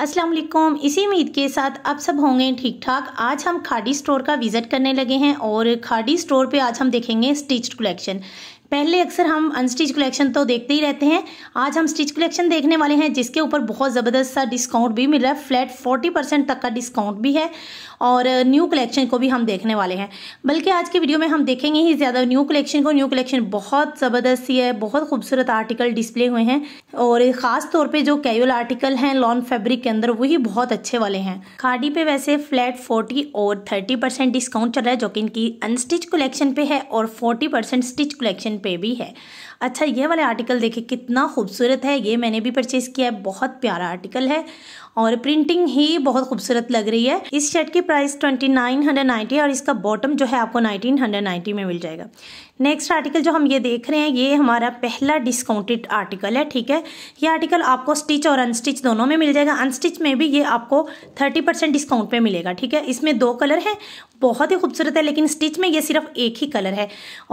अस्सलाम वालेकुम इसी उम्मीद के साथ आप सब होंगे ठीक ठाक आज हम खाडी स्टोर का विज़िट करने लगे हैं और खाडी स्टोर पे आज हम देखेंगे स्टिच्ड कलेक्शन पहले अक्सर हम अनस्टिच कलेक्शन तो देखते ही रहते हैं आज हम स्टिच कलेक्शन देखने वाले हैं जिसके ऊपर बहुत ज़बरदस्त सा डिस्काउंट भी मिल रहा है फ्लैट फोर्टी परसेंट तक का डिस्काउंट भी है और न्यू कलेक्शन को भी हम देखने वाले हैं बल्कि आज के वीडियो में हम देखेंगे ही ज़्यादा न्यू कलेक्शन को न्यू कलेक्शन बहुत ज़बरदस्त ही है बहुत खूबसूरत आर्टिकल डिस्प्ले हुए हैं और ख़ास तौर पर जो कैल आर्टिकल हैं लॉन फेब्रिक के अंदर वही बहुत अच्छे वाले हैं खाडी पे वैसे फ्लैट फोर्टी और थर्टी डिस्काउंट चल रहा है जो कि इनकी अनस्टिच कलेक्शन पे है और फोर्टी स्टिच कलेक्शन पे भी है अच्छा ये वाला आर्टिकल देखिए कितना खूबसूरत है ये मैंने भी परचेज़ किया है बहुत प्यारा आर्टिकल है और प्रिंटिंग ही बहुत खूबसूरत लग रही है इस शर्ट की price twenty nine hundred ninety और इसका बॉटम जो है आपको नाइनटीन हंड्रेड नाइन्टी में मिल जाएगा नेक्स्ट आर्टिकल जो हम ये देख रहे हैं ये हमारा पहला डिस्काउंटेड आर्टिकल है ठीक है ये आर्टिकल आपको स्टिच और अनस्टिच दोनों में मिल जाएगा अनस्टिच में भी ये आपको थर्टी परसेंट डिस्काउंट पे मिलेगा ठीक है इसमें दो कलर है बहुत ही खूबसूरत है लेकिन स्टिच में ये सिर्फ एक ही कलर है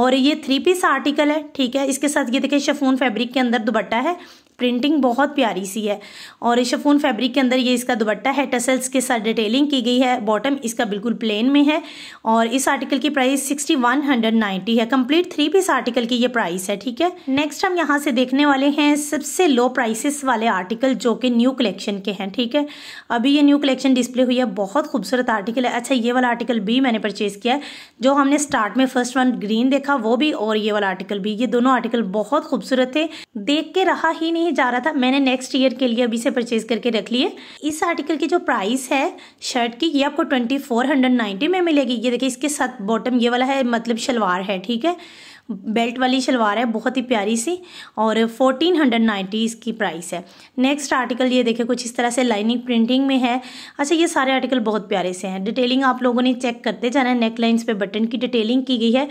और ये थ्री पीस आर्टिकल आर्टिकल है ठीक है इसके साथ ये देखिए शफून फैब्रिक के अंदर दुपट्टा है प्रिंटिंग बहुत प्यारी सी है और शफोन फैब्रिक के अंदर ये इसका दुपट्टा है टसल्स के साथ डिटेलिंग की गई है बॉटम इसका बिल्कुल प्लेन में है और इस आर्टिकल की price sixty one hundred ninety है कंप्लीट थ्री पीस आर्टिकल की ये प्राइस है ठीक है नेक्स्ट हम यहाँ से देखने वाले हैं सबसे लो प्राइसिस वाले आर्टिकल जो कि न्यू कलेक्शन के हैं ठीक है अभी ये न्यू कलेक्शन डिस्प्ले हुई है बहुत खूबसूरत आर्टिकल है अच्छा ये वाला आर्टिकल भी मैंने परचेज़ किया है जो हमने स्टार्ट में फर्स्ट वन ग्रीन देखा वो भी और ये वाला आर्टिकल भी ये दोनों आर्टिकल बहुत खूबसूरत थे देख के रहा ही नहीं नहीं जा रहा था मैंने नेक्स्ट ईयर के लिए अभी से परचेज करके रख लिए इस आर्टिकल की जो प्राइस है शर्ट की ये आपको ट्वेंटी फोर हंड्रेड नाइन्टी में मिलेगी ये देखिए इसके साथ बॉटम ये वाला है मतलब शलवार है ठीक है बेल्ट वाली शलवार है बहुत ही प्यारी सी और फोर्टीन हंड्रेड नाइन्टी इसकी प्राइस है नेक्स्ट आर्टिकल ये देखें कुछ इस तरह से लाइनिंग प्रिंटिंग में है अच्छा ये सारे आर्टिकल बहुत प्यारे से हैं डिटेलिंग आप लोगों ने चेक करते जाना है नेक लाइन्स पे बटन की डिटेलिंग की गई है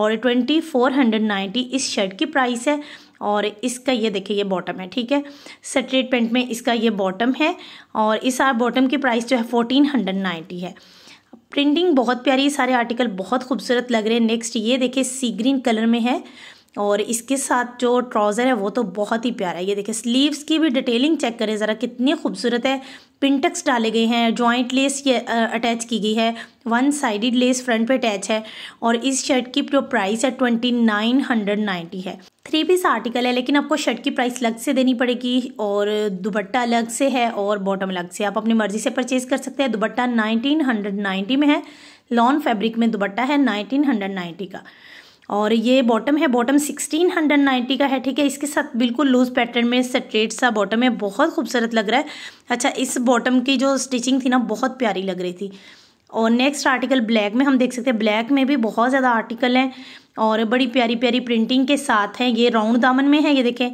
और ट्वेंटी फोर हंड्रेड नाइन्टी इस शर्ट की प्राइस है और इसका ये देखिए ये बॉटम है ठीक है सेटरेट पेंट में इसका ये बॉटम है और इस बॉटम की प्राइस जो है फोर्टीन हंड्रेड नाइन्टी है प्रिंटिंग बहुत प्यारी सारे आर्टिकल बहुत खूबसूरत लग रहे हैं नेक्स्ट ये देखिए सी ग्रीन कलर में है और इसके साथ जो ट्राउज़र है वो तो बहुत ही प्यारा है ये देखिए स्लीव्स की भी डिटेलिंग चेक करें ज़रा कितनी खूबसूरत है पिंटक्स डाले गए हैं जॉइंट लेस ये अटैच की गई है वन साइडेड लेस फ्रंट पे अटैच है और इस शर्ट की जो प्राइस है ट्वेंटी नाइन हंड्रेड नाइन्टी है थ्री पीस आर्टिकल है लेकिन आपको शर्ट की प्राइस अलग से देनी पड़ेगी और दुबट्टा अलग से है और बॉटम अलग से आप अपनी मर्जी से परचेज कर सकते हैं दुबट्टा नाइनटीन हंड्रेड नाइन्टी में है लॉन फैब्रिक में दुबट्टा है नाइनटीन हंड्रेड नाइन्टी का और ये बॉटम है बॉटम सिक्सटीन हंड्रेड नाइन्टी का है ठीक है इसके साथ बिल्कुल लूज पैटर्न में स्ट्रेट सा बॉटम है बहुत खूबसूरत लग रहा है अच्छा इस बॉटम की जो स्टिचिंग थी ना बहुत प्यारी लग रही थी और नेक्स्ट आर्टिकल ब्लैक में हम देख सकते हैं ब्लैक में भी बहुत ज़्यादा आर्टिकल हैं और बड़ी प्यारी प्यारी प्रिंटिंग के साथ हैं ये राउंड दामन में है ये देखें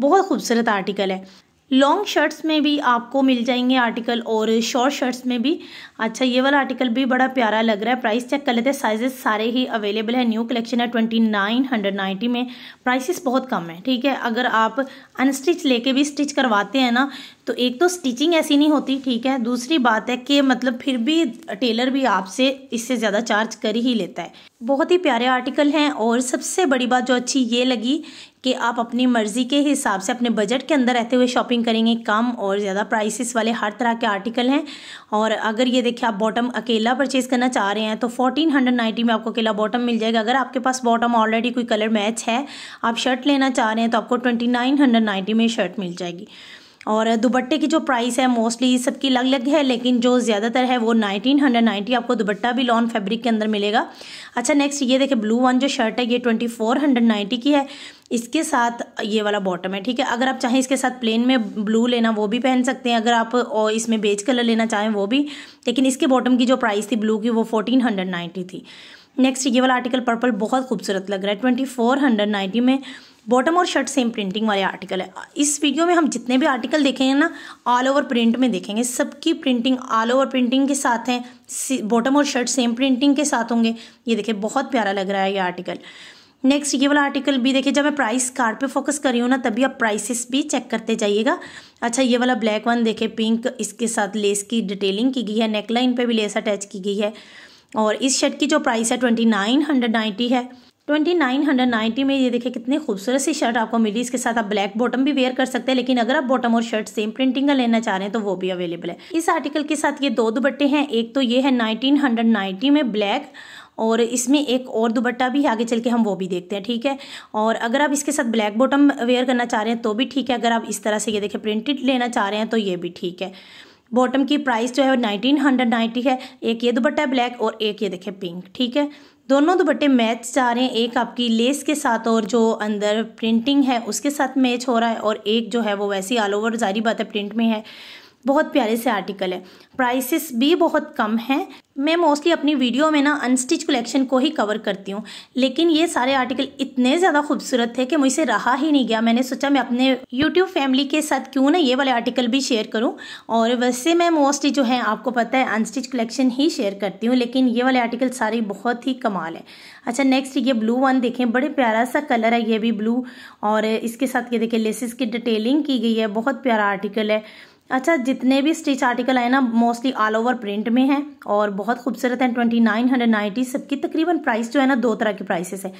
बहुत खूबसूरत आर्टिकल है लॉन्ग शर्ट्स में भी आपको मिल जाएंगे आर्टिकल और शॉर्ट शर्ट्स में भी अच्छा ये वाला आर्टिकल भी बड़ा प्यारा लग रहा है प्राइस चेक कर लेते हैं साइजेस सारे ही अवेलेबल है न्यू कलेक्शन है ट्वेंटी नाइन हंड्रेड नाइन्टी में प्राइसेस बहुत कम है ठीक है अगर आप अनस्टिच लेके भी स्टिच करवाते हैं ना तो एक तो स्टिचिंग ऐसी नहीं होती ठीक है दूसरी बात है कि मतलब फिर भी टेलर भी आपसे इससे ज़्यादा चार्ज कर ही लेता है बहुत ही प्यारे आर्टिकल हैं और सबसे बड़ी बात जो अच्छी ये लगी कि आप अपनी मर्ज़ी के हिसाब से अपने बजट के अंदर रहते हुए शॉपिंग करेंगे कम और ज़्यादा प्राइसेस वाले हर तरह के आर्टिकल हैं और अगर ये देखिए आप बॉटम अकेला परचेज़ करना चाह रहे हैं तो फोर्टीन हंड्रेड नाइन्टी में आपको अकेला बॉटम मिल जाएगा अगर आपके पास बॉटम ऑलरेडी कोई कलर मैच है आप शर्ट लेना चाह रहे हैं तो आपको ट्वेंटी नाइन हंड्रेड नाइन्टी में शर्ट मिल जाएगी और दुबट्टे की जो प्राइस है मोस्टली सबकी अलग अलग है लेकिन जो ज़्यादातर है वो 1990 आपको दुबट्टा भी लॉन फैब्रिक के अंदर मिलेगा अच्छा नेक्स्ट ये देखिए ब्लू वन जो शर्ट है ये 2490 की है इसके साथ ये वाला बॉटम है ठीक है अगर आप चाहें इसके साथ प्लेन में ब्लू लेना वो भी पहन सकते हैं अगर आप और इसमें बेज कलर लेना चाहें वो भी लेकिन इसके बॉटम की जो प्राइस थी ब्लू की वो फोर्टीन हंड्रेड नाइन्टी थी नेक्स्ट ये वाला आर्टिकल पर्पल बहुत खूबसूरत लग रहा है ट्वेंटी फोर हंड्रेड नाइन्टी में बॉटम और शर्ट सेम प्रिंटिंग वाले आर्टिकल है इस वीडियो में हम जितने भी आर्टिकल देखेंगे ना ऑल ओवर प्रिंट में देखेंगे सबकी प्रिंटिंग ऑल ओवर प्रिंटिंग के साथ हैं बॉटम और शर्ट सेम प्रिंटिंग के साथ होंगे ये देखिए बहुत प्यारा लग रहा है ये आर्टिकल नेक्स्ट ये वाला आर्टिकल भी देखिए जब मैं प्राइस कार्ड पे फोकस कर रही हूँ ना तभी आप प्राइसेस भी चेक करते जाइएगा अच्छा ये वाला ब्लैक वन देखे पिंक इसके साथ लेस की डिटेलिंग की गई है नेकलाइन पे भी लेस अटैच की गई है और इस शर्ट की जो प्राइस है ट्वेंटी नाइन हंड्रेड नाइन्टी है ट्वेंटी नाइन हंड्रेड नाइन्टी में ये देखिए कितनी खूबसूरत सी शर्ट आपको मिली इसके साथ आप ब्लैक बॉटम भी वेयर कर सकते हैं लेकिन अगर आप बॉटम और शर्ट सेम प्रिंटिंग का लेना चाह रहे हैं तो वो भी अवेलेबल है इस आर्टिकल के साथ ये दो दुपट्टे हैं एक तो ये है नाइनटीन हंड्रेड नाइन्टी में ब्लैक और इसमें एक और दुबट्टा भी आगे चल के हम वो भी देखते हैं ठीक है और अगर आप इसके साथ ब्लैक बॉटम वेयर करना चाह रहे हैं तो भी ठीक है अगर आप इस तरह से ये देखें प्रिंटेड लेना चाह रहे हैं तो ये भी ठीक है बॉटम की प्राइस जो है नाइनटीन हंड्रेड नाइन्टी है एक ये दुपट्टा है ब्लैक और एक ये देखें पिंक ठीक है दोनों दुपट्टे मैच जा रहे हैं एक आपकी लेस के साथ और जो अंदर प्रिंटिंग है उसके साथ मैच हो रहा है और एक जो है वो वैसे ही ऑल ओवर जारी बात है प्रिंट में है बहुत प्यारे से आर्टिकल है प्राइसेस भी बहुत कम हैं मैं मोस्टली अपनी वीडियो में ना अनस्टिच कलेक्शन को ही कवर करती हूँ लेकिन ये सारे आर्टिकल इतने ज़्यादा खूबसूरत थे कि मुझसे रहा ही नहीं गया मैंने सोचा मैं अपने यूट्यूब फैमिली के साथ क्यों ना ये वाले आर्टिकल भी शेयर करूँ और वैसे मैं मोस्टली जो है आपको पता है अनस्टिच कलेक्शन ही शेयर करती हूँ लेकिन ये वाले आर्टिकल सारे बहुत ही कमाल है अच्छा नेक्स्ट ये ब्लू वन देखें बड़े प्यारा सा कलर है ये भी ब्लू और इसके साथ ये देखें लेसिस की डिटेलिंग की गई है बहुत प्यारा आर्टिकल है अच्छा जितने भी स्टिच आर्टिकल है ना मोस्टली ऑल ओवर प्रिंट में हैं और बहुत खूबसूरत हैं ट्वेंटी नाइन हंड्रेड नाइन्टी सबकी तकरीबन प्राइस जो है ना दो तरह की प्राइसेस है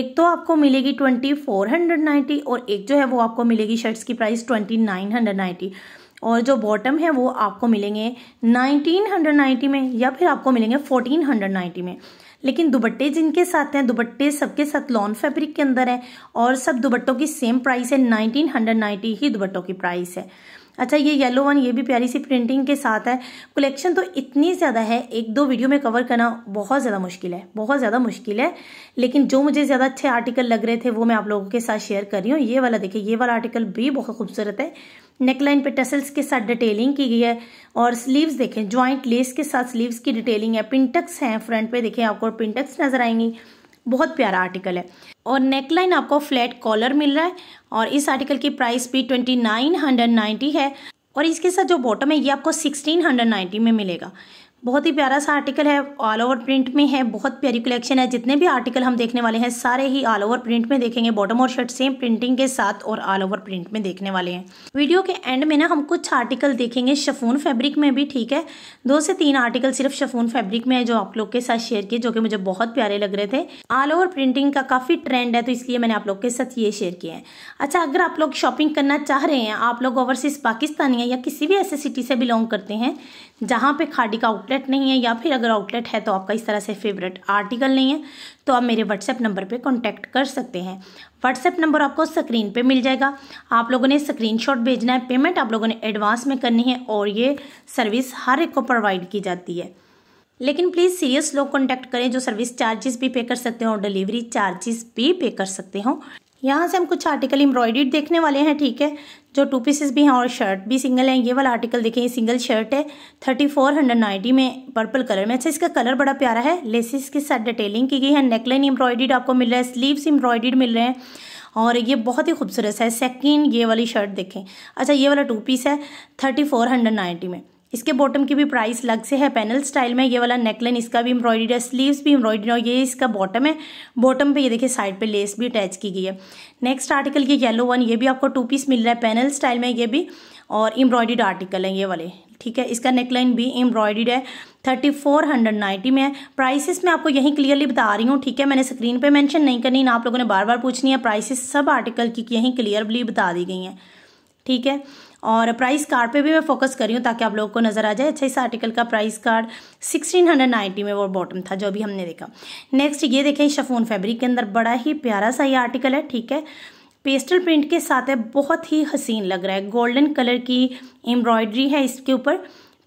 एक तो आपको मिलेगी ट्वेंटी फोर हंड्रेड नाइन्टी और एक जो है वो आपको मिलेगी शर्ट्स की price twenty nine hundred ninety और जो बॉटम है वो आपको मिलेंगे नाइनटीन हंड्रेड नाइन्टी में या फिर आपको मिलेंगे फोर्टीन हंड्रेड नाइन्टी में लेकिन दुबट्टे जिनके साथ हैं दुबट्टे सबके साथ लॉन फैब्रिक के अंदर है और सब दुबट्टों की सेम प्राइस है नाइनटीन हंड्रेड नाइन्टी ही दुबट्टों की प्राइस है अच्छा ये येलो वन ये भी प्यारी सी प्रिंटिंग के साथ है कलेक्शन तो इतनी ज़्यादा है एक दो वीडियो में कवर करना बहुत ज़्यादा मुश्किल है बहुत ज़्यादा मुश्किल है लेकिन जो मुझे ज़्यादा अच्छे आर्टिकल लग रहे थे वो मैं आप लोगों के साथ शेयर कर रही हूँ ये वाला देखिए ये वाला आर्टिकल भी बहुत खूबसूरत है नेकलाइन पे टसल्स के साथ डिटेलिंग की गई है और स्लीव्स देखें ज्वाइंट लेस के साथ स्लीव्स की डिटेलिंग है पिंटक्स हैं फ्रंट पे देखें आपको पिंटक्स नजर आएंगी बहुत प्यारा आर्टिकल है और नेकलाइन आपको फ्लैट कॉलर मिल रहा है और इस आर्टिकल की प्राइस भी ट्वेंटी नाइन हंड्रेड नाइन्टी है और इसके साथ जो बॉटम है ये आपको सिक्सटीन हंड्रेड में मिलेगा बहुत ही प्यारा सा आर्टिकल है ऑल ओवर प्रिंट में है बहुत प्यारी कलेक्शन है जितने भी आर्टिकल हम देखने वाले हैं सारे ही ऑल ओवर प्रिंट में देखेंगे बॉटम और शर्ट सेम प्रिंटिंग के साथ और ऑल ओवर प्रिंट में देखने वाले हैं वीडियो के एंड में ना हम कुछ आर्टिकल देखेंगे शफून फैब्रिक में भी ठीक है दो से तीन आर्टिकल सिर्फ शफून फैब्रिक में है जो आप लोग के साथ शेयर किए जो कि मुझे बहुत प्यारे लग रहे थे ऑल ओवर प्रिंटिंग का काफ़ी ट्रेंड है तो इसलिए मैंने आप लोग के साथ ये शेयर किए हैं अच्छा अगर आप लोग शॉपिंग करना चाह रहे हैं आप लोग ओवरसीज पाकिस्तानी या किसी भी ऐसे सिटी से बिलोंग करते हैं जहाँ पे खाड़ी का आउटलेट आउटलेट नहीं है या फिर अगर आउटलेट है तो आपका इस तरह से फेवरेट आर्टिकल नहीं है तो आप मेरे व्हाट्सएप नंबर पे कांटेक्ट कर सकते हैं व्हाट्सएप नंबर आपको स्क्रीन पे मिल जाएगा आप लोगों ने स्क्रीनशॉट भेजना है पेमेंट आप लोगों ने एडवांस में करनी है और ये सर्विस हर एक को प्रोवाइड की जाती है लेकिन प्लीज़ सीरियस लोग कॉन्टैक्ट करें जो सर्विस चार्जेस भी पे कर सकते हो और डिलीवरी चार्जेस भी पे कर सकते हो यहाँ से हम कुछ आर्टिकल एम्ब्रॉयडेड देखने वाले हैं ठीक है जो टू पीसेस भी हैं और शर्ट भी सिंगल हैं ये वाला आर्टिकल देखें ये सिंगल शर्ट है थर्टी फोर हंड्रेड नाइन्टी में पर्पल कलर में अच्छा इसका कलर बड़ा प्यारा है लेसिस के साथ डिटेलिंग की गई है नेकलाइन एम्ब्रॉयडेड आपको मिल रहा है स्लीव्स एम्ब्रॉयडेड मिल रहे हैं और ये बहुत ही खूबसूरत है सेकेंड ये वाली शर्ट देखें अच्छा ये वाला टू पीस है थर्टी फोर हंड्रेड नाइन्टी में इसके बॉटम की भी प्राइस अलग से है पैनल स्टाइल में ये वाला नेकलाइन इसका भी एम्ब्रॉयडरी है स्लीव्स भी एम्ब्रॉयडरी और ये इसका बॉटम है बॉटम पे ये देखिए साइड पे लेस भी अटैच की गई है नेक्स्ट आर्टिकल ये येलो वन ये भी आपको टू पीस मिल रहा है पैनल स्टाइल में ये भी और एम्ब्रॉयडर्ड आर्टिकल है ये वाले ठीक है इसका नेकलाइन भी एम्ब्रॉयडर्ड है थर्टी फोर हंड्रेड नाइन्टी में है प्राइसेस मैं आपको यहीं क्लियरली बता रही हूँ ठीक है मैंने स्क्रीन पे मेंशन नहीं करनी ना आप लोगों ने बार बार पूछनी है प्राइसेस सब आर्टिकल की यहीं क्लियरली बता दी गई हैं ठीक है और प्राइस कार्ड पे भी मैं फोकस करी हूँ ताकि आप लोगों को नजर आ जाए अच्छा इस आर्टिकल का प्राइस कार्ड 1690 में वो बॉटम था जो भी हमने देखा नेक्स्ट ये देखें शफून फैब्रिक के अंदर बड़ा ही प्यारा सा ये आर्टिकल है ठीक है पेस्टल प्रिंट के साथ है बहुत ही हसीन लग रहा है गोल्डन कलर की एम्ब्रॉयडरी है इसके ऊपर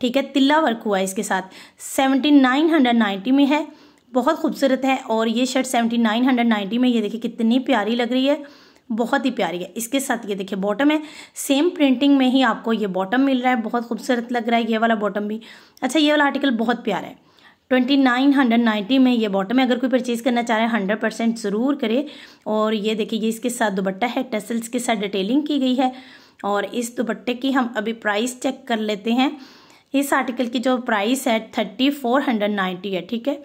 ठीक है तिल्ला वर्क हुआ है इसके साथ सेवेंटी नाइन हंड्रेड नाइन्टी में है बहुत खूबसूरत है और ये shirt seventy nine hundred ninety में ये देखिए कितनी प्यारी लग रही है बहुत ही प्यारी है इसके साथ ये देखिए बॉटम है सेम प्रिंटिंग में ही आपको ये बॉटम मिल रहा है बहुत खूबसूरत लग रहा है ये वाला बॉटम भी अच्छा ये वाला आर्टिकल बहुत प्यारा है ट्वेंटी नाइन हंड्रेड नाइन्टी में ये बॉटम है अगर कोई परचेज़ करना चाह रहे हैं हंड्रेड परसेंट ज़रूर करे और ये देखिए ये इसके साथ दुपट्टा है टेसल्स के साथ डिटेलिंग की गई है और इस दुपट्टे की हम अभी प्राइस चेक कर लेते हैं इस आर्टिकल की जो प्राइस है थर्टी फोर हंड्रेड नाइन्टी है ठीक है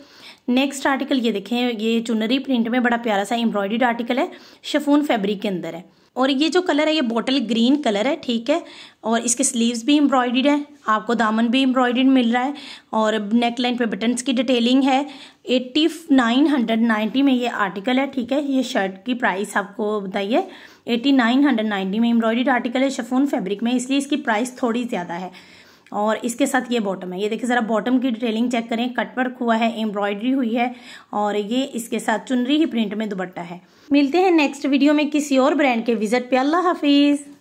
नेक्स्ट आर्टिकल ये देखें ये चुनरी प्रिंट में बड़ा प्यारा सा एम्ब्रॉयडर्ड आर्टिकल है शफून फैब्रिक के अंदर है और ये जो कलर है ये बॉटल ग्रीन कलर है ठीक है और इसके स्लीव्स भी एम्ब्रॉयडर्ड है आपको दामन भी एम्ब्रॉयडर्ड मिल रहा है और नेक लाइन पे बटन्स की डिटेलिंग है एट्टी नाइन हंड्रेड नाइन्टी में ये आर्टिकल है ठीक है ये शर्ट की प्राइस आपको बताइए एट्टी नाइन हंड्रेड नाइन्टी में एम्ब्रॉयडर्ड आर्टिकल है शफून फैब्रिक में इसलिए इसकी प्राइस थोड़ी ज़्यादा है और इसके साथ ये बॉटम है ये देखिए ज़रा बॉटम की डिटेलिंग चेक करें कटवर्क हुआ है एम्ब्रॉयडरी हुई है और ये इसके साथ चुनरी ही प्रिंट में दुबट्टा है मिलते हैं नेक्स्ट वीडियो में किसी और ब्रांड के विजिट पे अल्लाह हाफिज़